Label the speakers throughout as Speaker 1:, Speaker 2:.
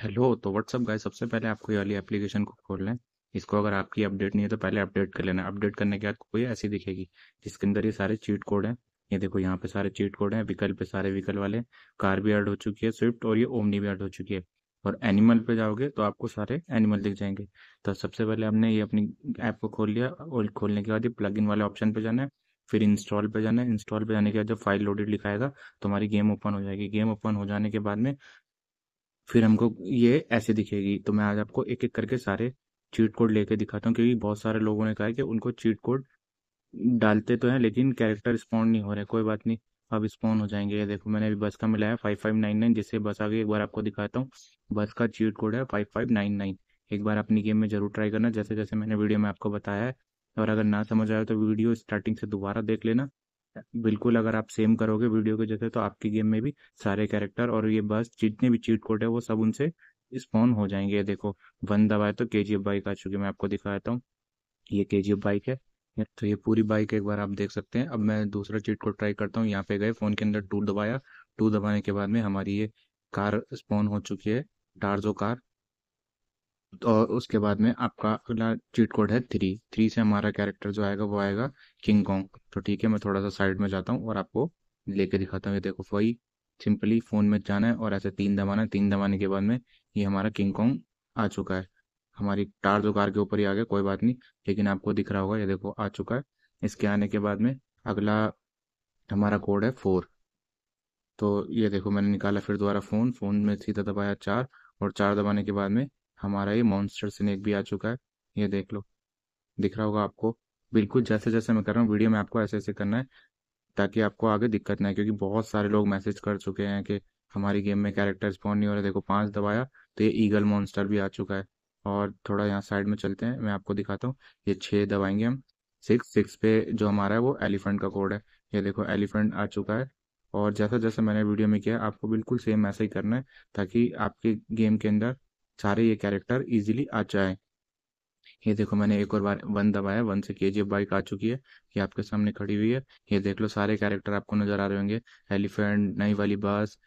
Speaker 1: hello तो WhatsApp guys सबसे पहले आपको ये वाली एप्लीकेशन को खोलना है इसको अगर आपकी अपडेट नहीं है तो पहले अपडेट कर लेना अपडेट करने के बाद कोई ऐसी दिखेगी जिसके अंदर ये सारे चीट कोड हैं ये देखो यहाँ पे सारे चीट कोड हैं विकल्प पे सारे विकल्प वाले कार भी ऐड हो चुकी है स्विफ्ट और ये ओमनी भी ऐड हो चुकी है और एनिमल पे जाओगे तो आपको सारे एनिमल दिख जाएंगे तो सबसे पहले हमने ये अपनी ऐप को खोल लिया और खोलने के बाद ये प्लग इन वाले ऑप्शन पे जाना है फिर इंस्टॉल पे जाना है इंस्टॉल पे जाने के बाद जब फाइल लोडेड लिखाएगा तो हमारी गेम ओपन हो जाएगी गेम ओपन हो जाने के बाद में फिर हमको ये ऐसे दिखेगी तो मैं आज आपको एक एक करके सारे चीट कोड लेके दिखाता हूँ क्योंकि बहुत सारे लोगों ने कहा है कि उनको चीट कोड डालते तो हैं लेकिन कैरेक्टर स्पॉन्ड नहीं हो रहे कोई बात नहीं अब स्पॉन हो जाएंगे ये देखो मैंने अभी बस का मिलाया फाइव फाइव नाइन नाइन जिससे बस आगे एक बार आपको दिखाता हूँ बस का चीट कोड है फाइव फाइव नाइन नाइन एक बार अपनी गेम में जरूर ट्राई करना जैसे जैसे मैंने वीडियो में आपको बताया है और अगर ना समझ आए तो वीडियो स्टार्टिंग से दोबारा देख लेना बिल्कुल अगर आप सेम करोगे वीडियो के जैसे तो आपकी गेम में भी सारे कैरेक्टर और ये बस जितने भी चीट कोड है वो सब उनसे स्पॉन हो जाएंगे ये देखो वन दबाए तो के जी एफ बाइक आ चुकी मैं आपको दिखाता हूँ ये के जी एफ बाइक है तो ये पूरी बाइक एक बार आप देख सकते हैं अब मैं दूसरा चीट कोड ट्राई करता हूँ यहाँ पे गए फ़ोन के अंदर टू दबाया टू दबाने के बाद में हमारी ये कार स्पॉन हो चुकी है डार्जो कार और उसके बाद में आपका अगला चीट कोड है थ्री थ्री से हमारा कैरेक्टर जो आएगा वो आएगा किंग कॉन्ग तो ठीक है मैं थोड़ा सा साइड में जाता हूँ और आपको लेके दिखाता हूँ ये देखो वही सिंपली फ़ोन में जाना है और ऐसे तीन दबाना है तीन दबाने के बाद में ये हमारा किंग कॉन्ग आ चुका है हमारी टार जो कार के ऊपर ही आ गया कोई बात नहीं लेकिन आपको दिख रहा होगा ये देखो आ चुका है इसके आने के बाद में अगला हमारा कोड है फोर तो ये देखो मैंने निकाला फिर दोबारा फ़ोन फ़ोन में सीधा दबाया चार और चार दबाने के बाद में हमारा ये मॉन्स्टर स्नेक भी आ चुका है ये देख लो दिख रहा होगा आपको बिल्कुल जैसे जैसे मैं कर रहा हूँ वीडियो में आपको ऐसे ऐसे करना है ताकि आपको आगे दिक्कत ना आए क्योंकि बहुत सारे लोग मैसेज कर चुके हैं कि हमारी गेम में कैरेक्टर स्पॉन नहीं हो रहे देखो पाँच दबाया तो ये ईगल मॉन्स्टर भी आ चुका है और थोड़ा यहाँ साइड में चलते हैं मैं आपको दिखाता हूँ ये छः दबाएंगे हम सिक्स सिक्स पे जो हमारा है वो एलिफेंट का कोड है ये देखो एलिफेंट आ चुका है और जैसा जैसा मैंने वीडियो में किया आपको बिल्कुल सेम ऐसा ही करना है ताकि आपके गेम के अंदर सारे ये कैरेक्टर इजीली आ जाए ये देखो मैंने एक और बार वन दबाया वन से के जी बाइक आ चुकी है ये आपके सामने खड़ी हुई है ये देख लो सारे कैरेक्टर आपको नजर आ रहे होंगे एलिफेंट नई वाली बास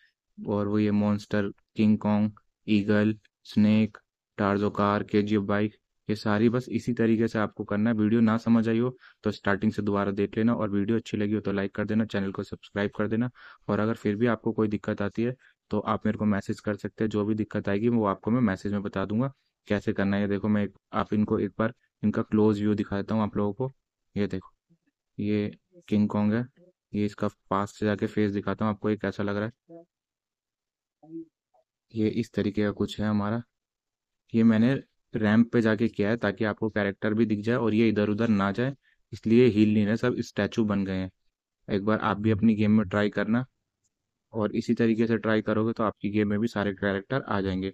Speaker 1: और वो ये monster King Kong eagle snake टार्जो कार के जी बाइक ये सारी बस इसी तरीके से आपको करना है वीडियो ना समझ आई हो तो स्टार्टिंग से दोबारा देख लेना और वीडियो अच्छी लगी हो तो लाइक कर देना चैनल को सब्सक्राइब कर देना और अगर फिर भी आपको कोई दिक्कत आती है तो आप मेरे को मैसेज कर सकते हैं जो भी दिक्कत आएगी वो आपको मैं मैसेज में बता दूंगा कैसे करना है देखो मैं आप इनको एक बार इनका क्लोज व्यू दिखा देता हूँ आप लोगों को ये देखो ये किंग कॉन्ग है ये इसका पास से जाके फेस दिखाता हूँ आपको ये कैसा लग रहा है ये इस तरीके का कुछ है हमारा ये मैंने रैम्प पे जाके किया है ताकि आपको कैरेक्टर भी दिख जाए और ये इधर उधर ना जाए इसलिए हिल नहीं रहे सब स्टैचू बन गए हैं एक बार आप भी अपनी गेम में ट्राई करना और इसी तरीके से ट्राई करोगे तो आपकी गेम में भी सारे कैरेक्टर आ जाएंगे